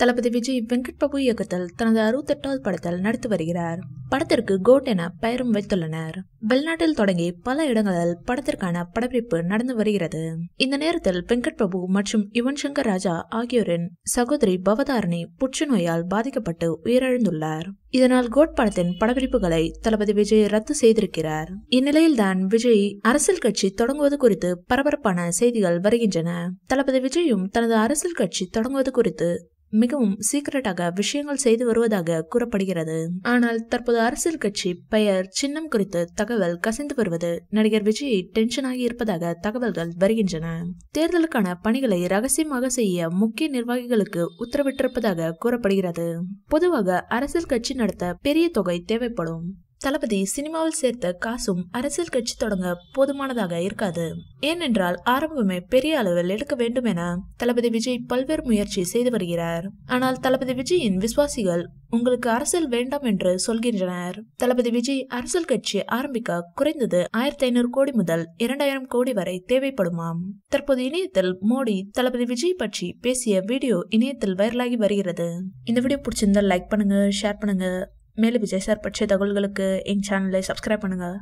தளபதி விஜய் வெங்கட் பிரபு இயக்கத்தில் தனது அறுபத்தெட்டாவது படத்தில் நடித்து வருகிறார் படத்திற்கு கோட் என பெயரும் வைத்துள்ளனர் வெளிநாட்டில் தொடங்கி பல இடங்களில் படத்திற்கான படப்பிடிப்பு நடந்து வருகிறது இந்த நேரத்தில் வெங்கட் பிரபு மற்றும் யுவன் சங்கர் ராஜா ஆகியோரின் சகோதரி பவதாரணி புற்றுநோயால் பாதிக்கப்பட்டு உயிரிழந்துள்ளார் இதனால் கோட் படத்தின் படப்பிடிப்புகளை தளபதி விஜய் ரத்து செய்திருக்கிறார் இந்நிலையில்தான் விஜய் அரசியல் கட்சி தொடங்குவது குறித்து பரபரப்பான செய்திகள் வருகின்றன தளபதி விஜயும் தனது அரசியல் கட்சி தொடங்குவது குறித்து மிகவும் சீக்கிரட்டாக விஷயங்கள் செய்து வருவதாக கூறப்படுகிறது ஆனால் தற்போது அரசியல் கட்சி பெயர் சின்னம் குறித்து தகவல் கசிந்து வருவது நடிகர் விஜய் டென்ஷனாகி இருப்பதாக தகவல்கள் வருகின்றன தேர்தலுக்கான பணிகளை ரகசியமாக செய்ய முக்கிய நிர்வாகிகளுக்கு உத்தரவிட்டிருப்பதாக கூறப்படுகிறது பொதுவாக அரசியல் கட்சி நடத்த பெரிய தொகை தேவைப்படும் தளபதி சினிமாவில் சேர்த்த காசும் அரசியல் கட்சி தொடங்க போதுமானதாக இருக்காது ஏனென்றால் ஆரம்பமே பெரிய அளவில் எடுக்க வேண்டும் என தளபதி விஜய் பல்வேறு முயற்சி செய்து வருகிறார் ஆனால் தளபதி விஜயின் விசுவாசிகள் உங்களுக்கு அரசியல் வேண்டாம் என்று சொல்கின்றனர் தளபதி விஜய் அரசியல் கட்சி ஆரம்பிக்க குறைந்தது ஆயிரத்தி ஐநூறு கோடி முதல் இரண்டாயிரம் கோடி வரை தேவைப்படுமாம் தற்போது இணையத்தில் மோடி தளபதி விஜய் பற்றி பேசிய வீடியோ இணையத்தில் வைரலாகி வருகிறது இந்த வீடியோ பிடிச்சிருந்தா லைக் பண்ணுங்க ஷேர் பண்ணுங்க மேலும் விஜய் சார் பற்றிய தகவல்களுக்கு எங்கள் சேனலை சப்ஸ்கிரைப் பண்ணுங்கள்